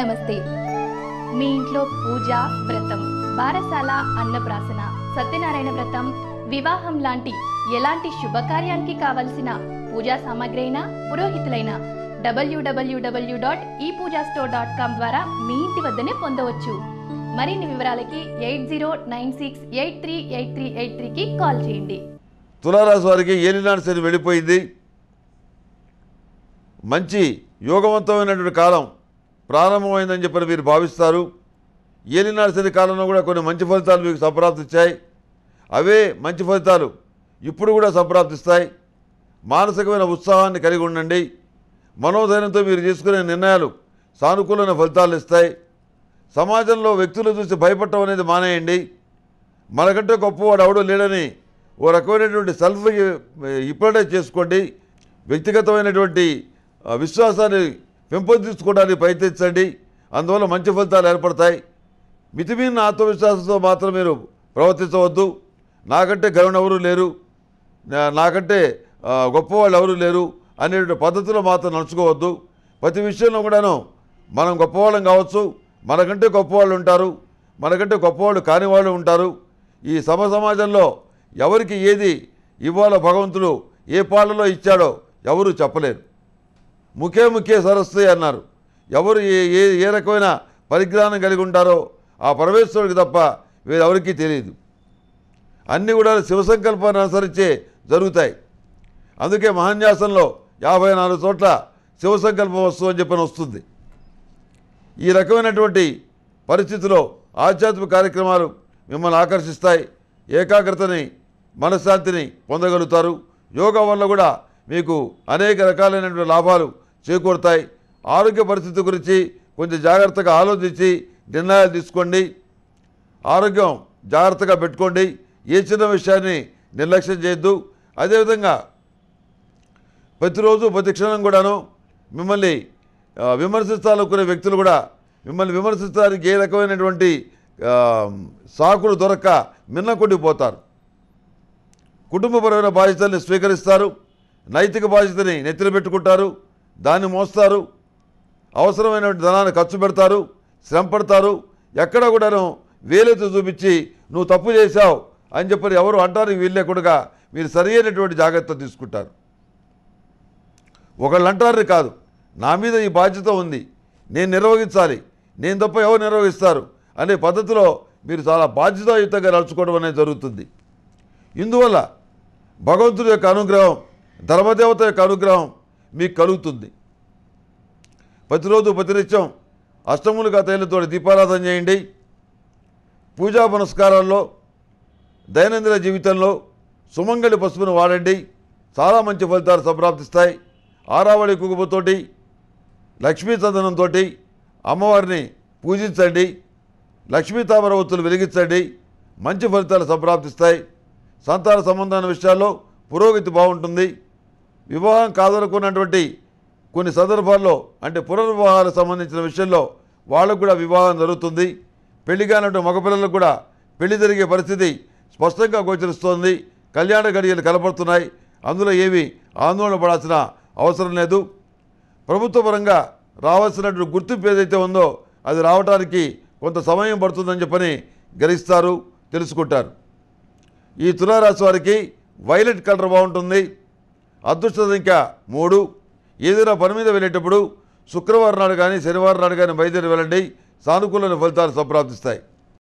నమస్తే మీ ఇంట్లో పూజ వ్రతం బారసాల అన్నప్రాసన సత్యనారాయణ వ్రతం వివాహం లాంటి ఎలాంటి శుభకార్యానికి కావలసిన పూజా సామాగ్రి అయినా పురోహితులైన డబ్ల్యూడబ్ల్యూడబ్ల్యూ డాట్ ఈ పూజా స్టోర్ డాట్ కామ్ ద్వారా మీ ఇంటి వద్దనే పొందవచ్చు మరిన్ని వివరాలకి eight zero nine six eight three eight three eight త్రీకి కాల్ చేయండి తులారాశి వారికి ఏలినాడు సరి వెళ్ళిపోయింది మంచి యోగవంతమైనటువంటి కాలం ప్రారంభమైందని చెప్పని మీరు భావిస్తారు ఏలినాడు శని కాలంలో కూడా కొన్ని మంచి ఫలితాలు మీకు సంప్రాప్తిచ్చాయి అవే మంచి ఫలితాలు ఇప్పుడు కూడా సంప్రాప్తిస్తాయి మానసికమైన ఉత్సాహాన్ని కలిగి ఉండండి మనోధైర్యంతో మీరు తీసుకునే నిర్ణయాలు సానుకూలమైన ఫలితాలు ఇస్తాయి సమాజంలో వ్యక్తులు చూసి భయపడటం అనేది మానేయండి మనకంటే గొప్పవాడు ఎవడు లేడని ఓ రకమైనటువంటి సెల్ఫ్ ఇప్పుడే చేసుకోండి వ్యక్తిగతమైనటువంటి విశ్వాసాన్ని పెంపొందించుకోవడానికి ప్రయత్నించండి అందువల్ల మంచి ఫలితాలు ఏర్పడతాయి మితిమీరిన ఆత్మవిశ్వాసంతో మాత్రం మీరు ప్రవర్తించవద్దు నాకంటే గరుణ లేరు నాకంటే గొప్పవాళ్ళు ఎవరు లేరు అనేటువంటి పద్ధతిలో మాత్రం నడుచుకోవద్దు ప్రతి విషయంలో కూడాను మనం గొప్పవాళ్ళం కావచ్చు మనకంటే గొప్పవాళ్ళు ఉంటారు మనకంటే గొప్పవాళ్ళు కాని వాళ్ళు ఉంటారు ఈ సమ సమాజంలో ఎవరికి ఏది ఇవాళ భగవంతుడు ఏ పాలనలో ఇచ్చాడో ఎవరూ చెప్పలేరు ముఖే ముఖే సరస్వతి అన్నారు ఎవరు ఏ ఏ రకమైన పరిజ్ఞానం కలిగి ఉంటారో ఆ పరమేశ్వరుడికి తప్ప వేరెవరికీ తెలియదు అన్నీ కూడా శివ సంకల్పాన్ని అనుసరించే జరుగుతాయి అందుకే మహాన్యాసంలో యాభై నాలుగు చోట్ల శివ సంకల్పం వస్తు అని చెప్పని వస్తుంది ఈ రకమైనటువంటి పరిస్థితిలో ఆధ్యాత్మిక కార్యక్రమాలు మిమ్మల్ని ఆకర్షిస్తాయి ఏకాగ్రతని మనశ్శాంతిని పొందగలుగుతారు యోగా వల్ల కూడా మీకు అనేక రకాలైనటువంటి లాభాలు చేకూరుతాయి ఆరోగ్య పరిస్థితి గురించి కొంచెం జాగ్రత్తగా ఆలోచించి నిర్ణయాలు తీసుకోండి ఆరోగ్యం జాగ్రత్తగా పెట్టుకోండి ఏ చిన్న విషయాన్ని నిర్లక్ష్యం చేయొద్దు అదేవిధంగా ప్రతిరోజు ప్రతి క్షణం కూడాను మిమ్మల్ని విమర్శించాలనుకునే వ్యక్తులు కూడా మిమ్మల్ని విమర్శించడానికి ఏ రకమైనటువంటి సాకులు దొరక్క మిన్నకుండిపోతారు కుటుంబపరమైన బాధ్యతల్ని స్వీకరిస్తారు నైతిక బాధ్యతని నెత్తిన పెట్టుకుంటారు దాన్ని మోస్తారు అవసరమైనటువంటి ధనాన్ని ఖర్చు పెడతారు శ్రమ పడతారు ఎక్కడ కూడాను వీలైతే చూపించి నువ్వు తప్పు చేశావు అని చెప్పి ఎవరు అంటారు వీళ్ళే లేకుండా మీరు అయినటువంటి జాగ్రత్త తీసుకుంటారు ఒకళ్ళు అంటారు కాదు నా మీద ఈ బాధ్యత ఉంది నేను నిర్వహించాలి నేను తప్ప ఎవరు నిర్వహిస్తారు అనే పద్ధతిలో మీరు చాలా బాధ్యతాయుతంగా నడుచుకోవడం అనేది జరుగుతుంది ఇందువల్ల భగవంతుడి యొక్క అనుగ్రహం ధర్మదేవత యొక్క అనుగ్రహం మీకు కలుగుతుంది ప్రతిరోజు ప్రతినిత్యం అష్టములుగా తైలతో దీపారాధన చేయండి పూజా పునస్కారాల్లో దైనందిన జీవితంలో సుమంగళి పసుపును వాడండి చాలా మంచి ఫలితాలు సంప్రాప్తిస్తాయి ఆరావళి కుగుపుతోటి లక్ష్మీ చందనంతో అమ్మవారిని పూజించండి లక్ష్మీ తామర వెలిగించండి మంచి ఫలితాలు సంప్రాప్తిస్తాయి సంతాన సంబంధమైన విషయాల్లో పురోగతి బాగుంటుంది వివాహం కాదనుకున్నటువంటి కొన్ని సందర్భాల్లో అంటే పునర్వివాహాలకు సంబంధించిన విషయంలో వాళ్ళకు కూడా వివాహం జరుగుతుంది కానటువంటి మగపిల్లలకు కూడా పెళ్లి జరిగే పరిస్థితి స్పష్టంగా గోచరిస్తోంది కళ్యాణ గడియలు కనబడుతున్నాయి అందులో ఏవి ఆందోళన పడాల్సిన అవసరం లేదు ప్రభుత్వ పరంగా రావాల్సినటువంటి గుర్తింపు ఏదైతే ఉందో అది రావడానికి కొంత సమయం పడుతుందని చెప్పని గ్రహిస్తారు తెలుసుకుంటారు ఈ తులారాశి వారికి వైలెట్ కలర్ బాగుంటుంది అదృష్ట సంఖ్య మూడు ఏదైనా పని మీద వెళ్ళేటప్పుడు శుక్రవారం నాడు కానీ శనివారం నాడు కానీ బయలుదేరి వెళ్ళండి సానుకూలమైన ఫలితాలు సంప్రాప్తిస్తాయి